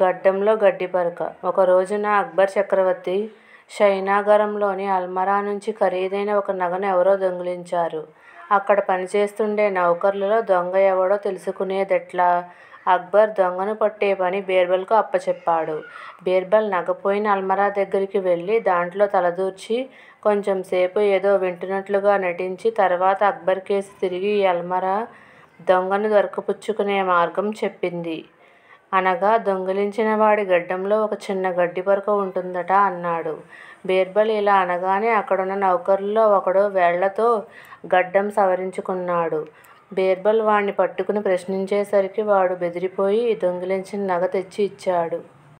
గడ్డంలో గడ్డిపరక ఒక రోజున అక్బర్ చక్రవర్తి షైనాగరంలోని అల్మరా నుంచి ఖరీదైన ఒక నగను ఎవరో దొంగిలించారు అక్కడ పనిచేస్తుండే నౌకర్లలో దొంగ ఎవడో తెలుసుకునేదెట్లా అక్బర్ దొంగను పట్టే పని బీర్బల్కు అప్పచెప్పాడు బీర్బల్ నగపోయిన అల్మరా దగ్గరికి వెళ్ళి దాంట్లో తలదూర్చి కొంచెం సేపు ఏదో వింటున్నట్లుగా నటించి తర్వాత అక్బర్ కేసు తిరిగి ఈ అల్మరా దొంగను దొరకపుచ్చుకునే మార్గం చెప్పింది అనగా దొంగిలించిన వాడి గడ్డంలో ఒక చిన్న గడ్డి పరక ఉంటుందట అన్నాడు బీర్బల్ ఇలా అనగానే అక్కడున్న నౌకరుల్లో ఒకడు వేళ్లతో గడ్డం సవరించుకున్నాడు బీర్బల్ వాణ్ణి పట్టుకుని ప్రశ్నించేసరికి వాడు బెదిరిపోయి దొంగిలించిన నగ తెచ్చి ఇచ్చాడు